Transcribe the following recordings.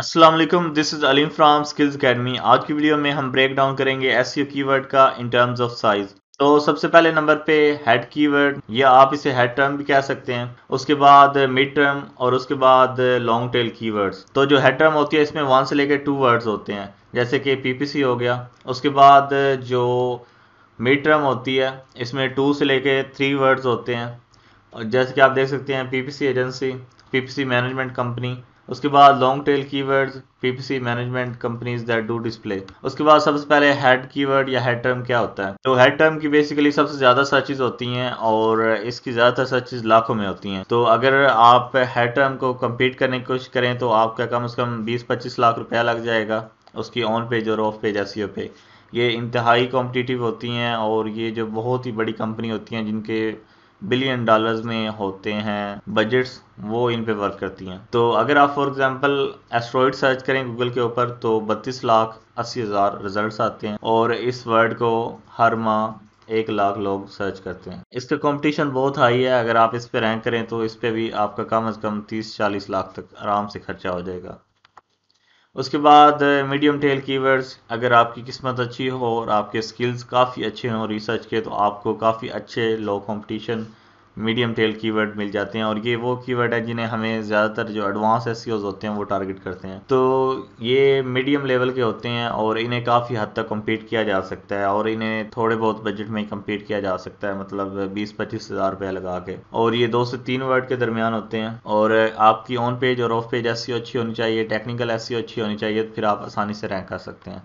Aslam this is Aleem from skills academy आज की video में हम ब्रेक डाउन करेंगे एस यू कीवर्ड का इन टर्म्स ऑफ साइज तो सबसे पहले नंबर पे हेड कीवर्ड या आप इसे हेड टर्म भी कह सकते हैं उसके बाद मिड टर्म और उसके बाद लॉन्ग टेल कीवर्ड्स तो जो हेड टर्म होती है इसमें वन से लेकर टू वर्ड्स होते हैं जैसे कि पीपीसी हो गया उसके बाद जो मिड टर्म होती है इसमें टू से लेकर थ्री वर्ड्स होते हैं जैसे कि आप देख सकते हैं C agency C management company उसके बाद long tail keywords PPC management companies that do display उसके बाद सबसे पहले हेड कीवर्ड या हेड टर्म क्या होता है तो हेड टर्म की बेसिकली सबसे ज्यादा सर्चिज होती हैं और इसकी ज्यादातर सर्चिज लाखों में होती हैं तो अगर आप हेड टर्म को कम्पीट करने की कोशिश करें तो आपका कम से कम बीस पच्चीस लाख रुपया लग जाएगा उसकी ऑन पेज और ऑफ पेज ऐसी पे ये इंतहाई कॉम्पिटिटिव होती हैं और ये जो बहुत ही बड़ी कंपनी होती हैं जिनके बिलियन डॉलर्स में होते हैं बजट्स वो इन पे वर्क करती हैं तो अगर आप फॉर एग्जांपल एस्ट्रॉइड सर्च करें गूगल के ऊपर तो बत्तीस लाख अस्सी हज़ार रिजल्ट आते हैं और इस वर्ड को हर माह एक लाख लोग सर्च करते हैं इसका कंपटीशन बहुत हाई है अगर आप इस पे रैंक करें तो इस पे भी आपका कम अज़ कम तीस चालीस लाख तक आराम से खर्चा हो जाएगा उसके बाद मीडियम टेल कीवर्ड्स अगर आपकी किस्मत अच्छी हो और आपके स्किल्स काफ़ी अच्छे हों रिसर्च के तो आपको काफ़ी अच्छे low competition medium tail keyword मिल जाते हैं और ये वो कीवर्ड है जिन्हें हमें ज़्यादातर जो एडवांस एस होते हैं वो टारगेट करते हैं तो ये मीडियम लेवल के होते हैं और इन्हें काफ़ी हद तक कम्पीट किया जा सकता है और इन्हें थोड़े बहुत बजट में कम्पीट किया जा सकता है मतलब बीस पच्चीस हज़ार रुपया लगा के और ये दो से तीन वर्ड के दरमियान होते हैं और आपकी ऑन पेज और ऑफ पेज ऐसी अच्छी होनी चाहिए टेक्निकल ऐसी अच्छी होनी चाहिए तो फिर आप आसानी से रैंक कर सकते हैं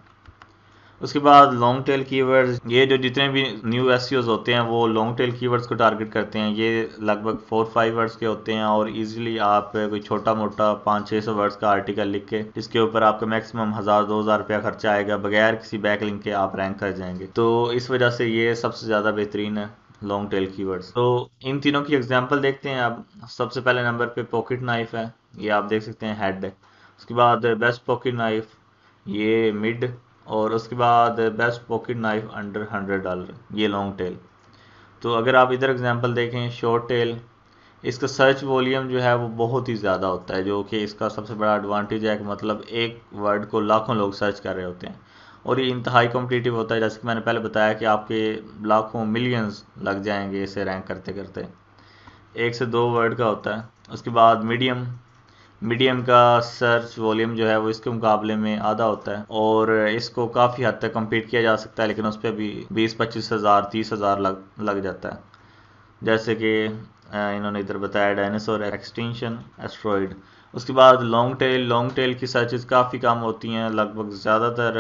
उसके बाद लॉन्ग टेल कीवर्ड्स ये जो जितने भी न्यू एस e होते हैं वो लॉन्ग टेल कीवर्ड्स को टारगेट करते हैं ये लगभग फोर फाइव वर्ड्स के होते हैं और इजीली आप कोई छोटा मोटा पाँच छः सौ वर्ड्स का आर्टिकल लिख के इसके ऊपर आपका मैक्सिमम हज़ार दो हज़ार रुपया खर्चा आएगा बगैर किसी बैक लिंक के आप रैंक कर जाएंगे तो इस वजह से ये सबसे ज़्यादा बेहतरीन है लॉन्ग टेल कीवर्ड्स तो इन तीनों की एग्जाम्पल देखते हैं आप सबसे पहले नंबर पर पॉकेट नाइफ है ये आप देख सकते हैं हेड उसके बाद बेस्ट पॉकेट नाइफ ये मिड और उसके बाद best pocket knife under hundred dollar ये लॉन्ग टेल तो अगर आप इधर एग्जांपल देखें शॉर्ट टेल इसका सर्च वॉल्यूम जो है वो बहुत ही ज़्यादा होता है जो कि इसका सबसे बड़ा एडवांटेज है कि मतलब एक वर्ड को लाखों लोग सर्च कर रहे होते हैं और ये इंतहाई कॉम्पिटिटिव होता है जैसे कि मैंने पहले बताया कि आपके लाखों मिलियंस लग जाएंगे इसे रैंक करते करते एक से दो वर्ड का होता है उसके बाद मीडियम मीडियम का सर्च वॉल्यूम जो है वो इसके मुकाबले में आधा होता है और इसको काफ़ी हद तक कम्पीट किया जा सकता है लेकिन उस पर भी बीस पच्चीस हज़ार तीस हज़ार लग लग जाता है जैसे कि इन्होंने इधर बताया डायनासोर एक्सटेंशन एस्ट्रॉइड उसके बाद लॉन्ग टेल लॉन्ग टेल की सर्चेज काफ़ी कम होती हैं लगभग ज़्यादातर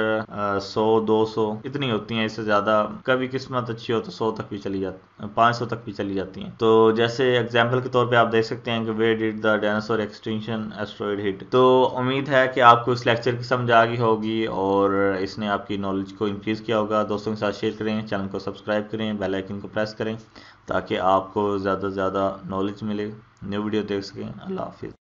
सौ दो सौ इतनी होती हैं इससे ज़्यादा कभी किस्मत अच्छी हो तो सौ तक भी चली जाती पाँच सौ तक भी चली जाती हैं तो जैसे एग्जाम्पल के तौर पर आप देख सकते हैं कि वे did the dinosaur extension asteroid hit तो उम्मीद है कि आपको इस लेक्चर की समझ आ गई होगी और इसने आपकी नॉलेज को इंक्रीज़ किया होगा दोस्तों के साथ शेयर करें चैनल को सब्सक्राइब करें बेलाइकिन को प्रेस करें ताकि आपको ज़्यादा से ज़्यादा नॉलेज मिले न्यू वीडियो देख सकें अल्लाह हाफिज़